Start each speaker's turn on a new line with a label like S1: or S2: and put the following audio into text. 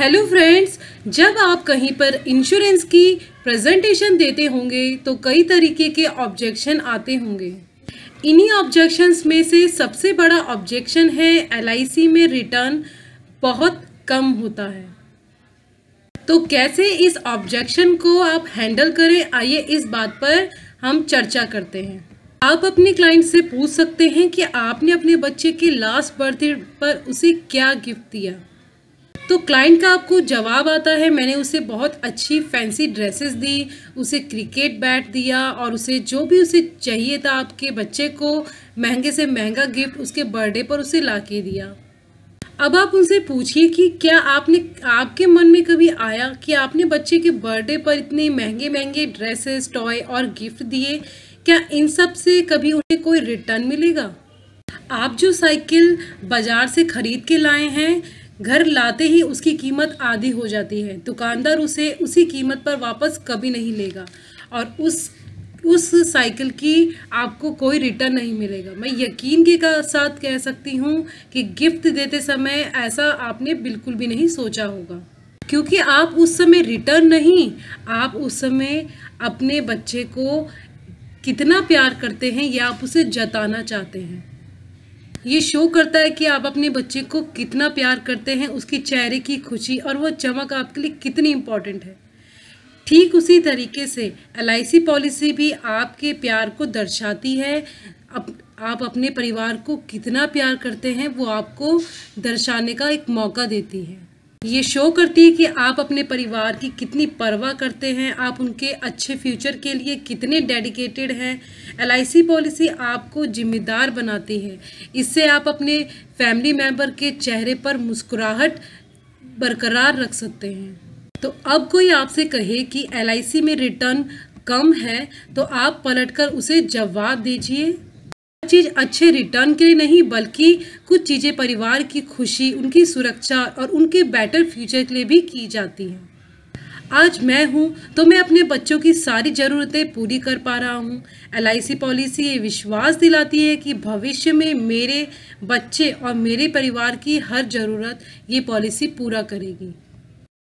S1: hello friends जब आप कहीं पर इंश्योरेंस की प्रेजेंटेशन देते होंगे तो कई तरीके के ऑब्जेक्शन आते होंगे इन्हीं ऑब्जेक्शंस में से सबसे बड़ा ऑब्जेक्शन है एल में रिटर्न बहुत कम होता है तो कैसे इस ऑब्जेक्शन को आप हैंडल करें आइए इस बात पर हम चर्चा करते हैं आप अपने क्लाइंट से पूछ सकते हैं कि आपने अपने बच्चे के लास्ट बर्थडे पर उसे क्या गिफ्ट दिया तो क्लाइंट का आपको जवाब आता है मैंने उसे बहुत अच्छी फैंसी ड्रेसेस दी उसे क्रिकेट बैट दिया और उसे जो भी उसे चाहिए था आपके बच्चे को महंगे से महंगा गिफ्ट उसके बर्थडे पर उसे ला के दिया अब आप उनसे पूछिए कि क्या आपने आपके मन में कभी आया कि आपने बच्चे के बर्थडे पर इतने महंगे महंगे ड्रेसेस टॉय और गिफ्ट दिए क्या इन सब से कभी उन्हें कोई रिटर्न मिलेगा आप जो साइकिल बाज़ार से ख़रीद के लाए हैं घर लाते ही उसकी कीमत आधी हो जाती है दुकानदार उसे उसी कीमत पर वापस कभी नहीं लेगा और उस उस साइकिल की आपको कोई रिटर्न नहीं मिलेगा मैं यकीन के का साथ कह सकती हूँ कि गिफ्ट देते समय ऐसा आपने बिल्कुल भी नहीं सोचा होगा क्योंकि आप उस समय रिटर्न नहीं आप उस समय अपने बच्चे को कितना प्यार करते हैं या आप उसे जताना चाहते हैं ये शो करता है कि आप अपने बच्चे को कितना प्यार करते हैं उसके चेहरे की खुशी और वो चमक आपके लिए कितनी इम्पॉर्टेंट है ठीक उसी तरीके से एल पॉलिसी भी आपके प्यार को दर्शाती है अप, आप अपने परिवार को कितना प्यार करते हैं वो आपको दर्शाने का एक मौका देती है ये शो करती है कि आप अपने परिवार की कितनी परवाह करते हैं आप उनके अच्छे फ्यूचर के लिए कितने डेडिकेटेड हैं एल पॉलिसी आपको जिम्मेदार बनाती है इससे आप अपने फैमिली मेम्बर के चेहरे पर मुस्कुराहट बरकरार रख सकते हैं तो अब कोई आपसे कहे कि एल में रिटर्न कम है तो आप पलटकर उसे जवाब दीजिए चीज़ अच्छे रिटर्न के लिए नहीं बल्कि कुछ चीज़ें परिवार की खुशी उनकी सुरक्षा और उनके बेटर फ्यूचर के लिए भी की जाती हैं आज मैं हूँ तो मैं अपने बच्चों की सारी ज़रूरतें पूरी कर पा रहा हूँ एल पॉलिसी ये विश्वास दिलाती है कि भविष्य में मेरे बच्चे और मेरे परिवार की हर ज़रूरत ये पॉलिसी पूरा करेगी